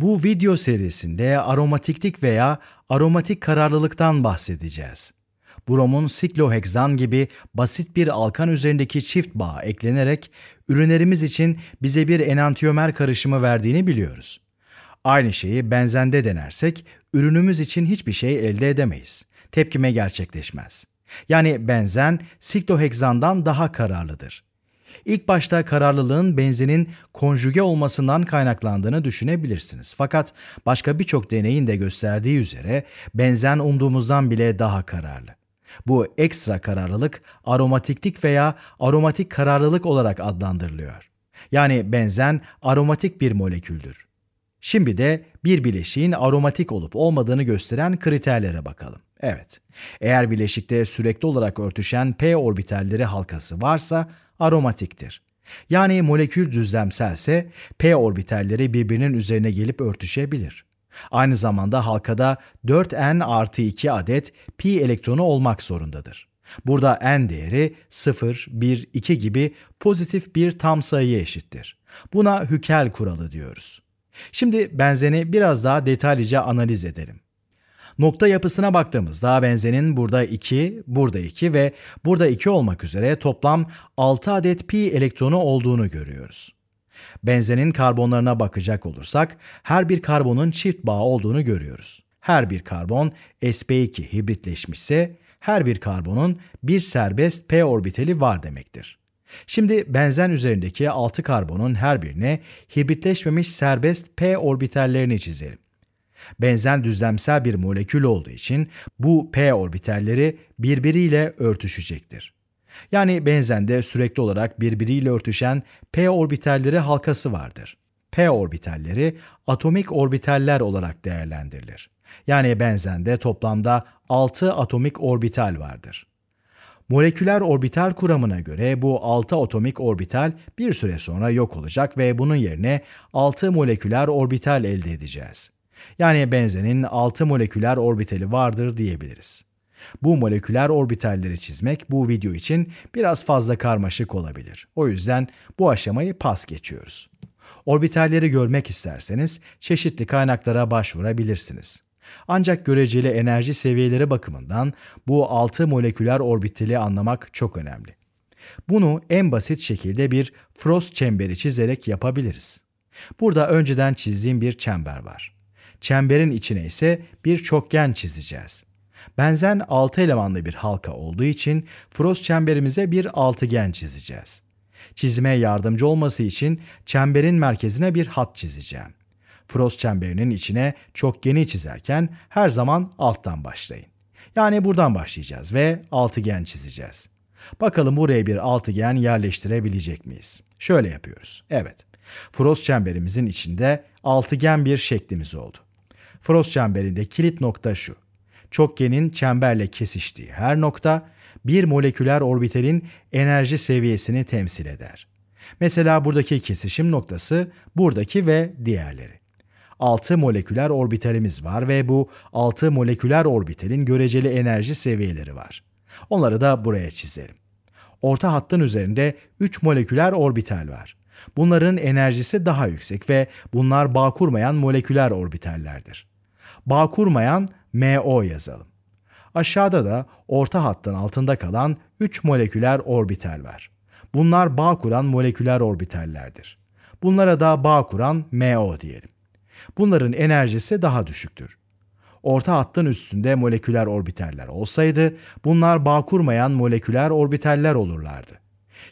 Bu video serisinde aromatiklik veya aromatik kararlılıktan bahsedeceğiz. Bromun sikloheksan gibi basit bir alkan üzerindeki çift bağ eklenerek ürünlerimiz için bize bir enantiyomer karışımı verdiğini biliyoruz. Aynı şeyi benzende denersek ürünümüz için hiçbir şey elde edemeyiz. Tepkime gerçekleşmez. Yani benzen sikloheksandan daha kararlıdır. İlk başta kararlılığın benzenin konjüge olmasından kaynaklandığını düşünebilirsiniz. Fakat başka birçok deneyin de gösterdiği üzere benzen umduğumuzdan bile daha kararlı. Bu ekstra kararlılık aromatiklik veya aromatik kararlılık olarak adlandırılıyor. Yani benzen aromatik bir moleküldür. Şimdi de bir bileşiğin aromatik olup olmadığını gösteren kriterlere bakalım. Evet. Eğer bileşikte sürekli olarak örtüşen p orbitalleri halkası varsa aromatiktir. Yani molekül düzlemselse p orbitalleri birbirinin üzerine gelip örtüşebilir. Aynı zamanda halkada 4n artı 2 adet p elektronu olmak zorundadır. Burada n değeri 0, 1, 2 gibi pozitif bir tam sayıya eşittir. Buna Hükel kuralı diyoruz. Şimdi benzeni biraz daha detaylıca analiz edelim. Nokta yapısına baktığımızda benzenin burada 2, burada 2 ve burada 2 olmak üzere toplam 6 adet pi elektronu olduğunu görüyoruz. Benzenin karbonlarına bakacak olursak her bir karbonun çift bağı olduğunu görüyoruz. Her bir karbon sp2 hibritleşmişse her bir karbonun bir serbest p orbitali var demektir. Şimdi benzen üzerindeki 6 karbonun her birine hibritleşmemiş serbest p orbitallerini çizelim. Benzen düzlemsel bir molekül olduğu için bu p orbitalleri birbiriyle örtüşecektir. Yani benzende sürekli olarak birbiriyle örtüşen p orbitalleri halkası vardır. p orbitalleri atomik orbitaller olarak değerlendirilir. Yani benzende toplamda 6 atomik orbital vardır. Moleküler orbital kuramına göre bu 6 atomik orbital bir süre sonra yok olacak ve bunun yerine 6 moleküler orbital elde edeceğiz. Yani benzenin 6 moleküler orbitali vardır diyebiliriz. Bu moleküler orbitalleri çizmek bu video için biraz fazla karmaşık olabilir. O yüzden bu aşamayı pas geçiyoruz. Orbitalleri görmek isterseniz çeşitli kaynaklara başvurabilirsiniz. Ancak göreceli enerji seviyeleri bakımından bu 6 moleküler orbitali anlamak çok önemli. Bunu en basit şekilde bir Frost çemberi çizerek yapabiliriz. Burada önceden çizdiğim bir çember var. Çemberin içine ise bir çokgen çizeceğiz. Benzen 6 elemanlı bir halka olduğu için Frost çemberimize bir altıgen çizeceğiz. Çizime yardımcı olması için çemberin merkezine bir hat çizeceğim. Frost çemberinin içine çokgeni çizerken her zaman alttan başlayın. Yani buradan başlayacağız ve altıgen çizeceğiz. Bakalım buraya bir altıgen yerleştirebilecek miyiz? Şöyle yapıyoruz. Evet. Frost çemberimizin içinde altıgen bir şeklimiz oldu. Frost çemberinde kilit nokta şu. Çokgenin çemberle kesiştiği her nokta bir moleküler orbitalin enerji seviyesini temsil eder. Mesela buradaki kesişim noktası buradaki ve diğerleri. 6 moleküler orbitalimiz var ve bu 6 moleküler orbitalin göreceli enerji seviyeleri var. Onları da buraya çizelim. Orta hattın üzerinde 3 moleküler orbital var. Bunların enerjisi daha yüksek ve bunlar bağ kurmayan moleküler orbitallerdir. Bağ kurmayan MO yazalım. Aşağıda da orta hattın altında kalan 3 moleküler orbital var. Bunlar bağ kuran moleküler orbitallerdir. Bunlara da bağ kuran MO diyelim. Bunların enerjisi daha düşüktür. Orta hattın üstünde moleküler orbitaller olsaydı bunlar bağ kurmayan moleküler orbitaller olurlardı.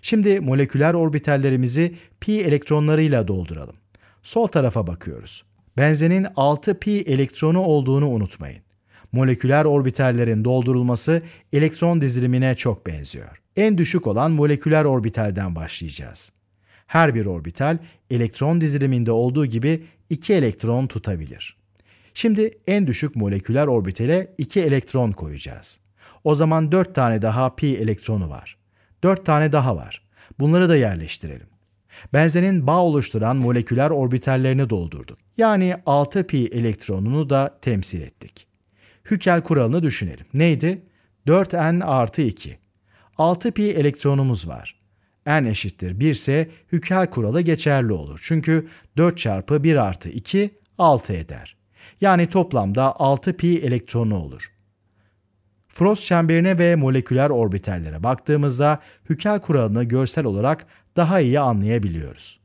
Şimdi moleküler orbitallerimizi pi elektronlarıyla dolduralım. Sol tarafa bakıyoruz benzenin 6 pi elektronu olduğunu unutmayın. Moleküler orbitallerin doldurulması elektron dizilimine çok benziyor. En düşük olan moleküler orbitalden başlayacağız. Her bir orbital elektron diziliminde olduğu gibi 2 elektron tutabilir. Şimdi en düşük moleküler orbitale 2 elektron koyacağız. O zaman 4 tane daha pi elektronu var. 4 tane daha var. Bunları da yerleştirelim. Benzenin bağ oluşturan moleküler orbitallerini doldurduk yani 6 pi elektronunu da temsil ettik. Hükel kuralını düşünelim. Neydi? 4n artı 2. 6 pi elektronumuz var. n eşittir 1 ise Hükel kuralı geçerli olur. Çünkü 4 çarpı 1 artı 2 6 eder. Yani toplamda 6 pi elektronu olur. Frost çemberine ve moleküler orbitallere baktığımızda Hükel kuralını görsel olarak daha iyi anlayabiliyoruz.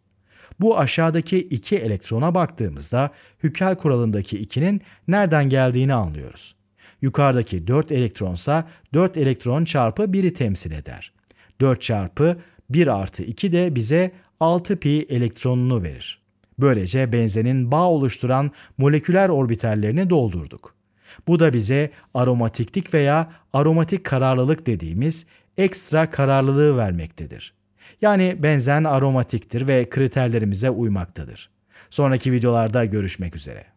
Bu aşağıdaki iki elektrona baktığımızda Hükel kuralındaki ikinin nereden geldiğini anlıyoruz. Yukarıdaki 4 elektronsa 4 elektron çarpı 1'i temsil eder. 4 çarpı 1 artı 2 de bize 6 pi elektronunu verir. Böylece benzenin bağ oluşturan moleküler orbitallerini doldurduk. Bu da bize aromatiklik veya aromatik kararlılık dediğimiz ekstra kararlılığı vermektedir. Yani benzen aromatiktir ve kriterlerimize uymaktadır. Sonraki videolarda görüşmek üzere.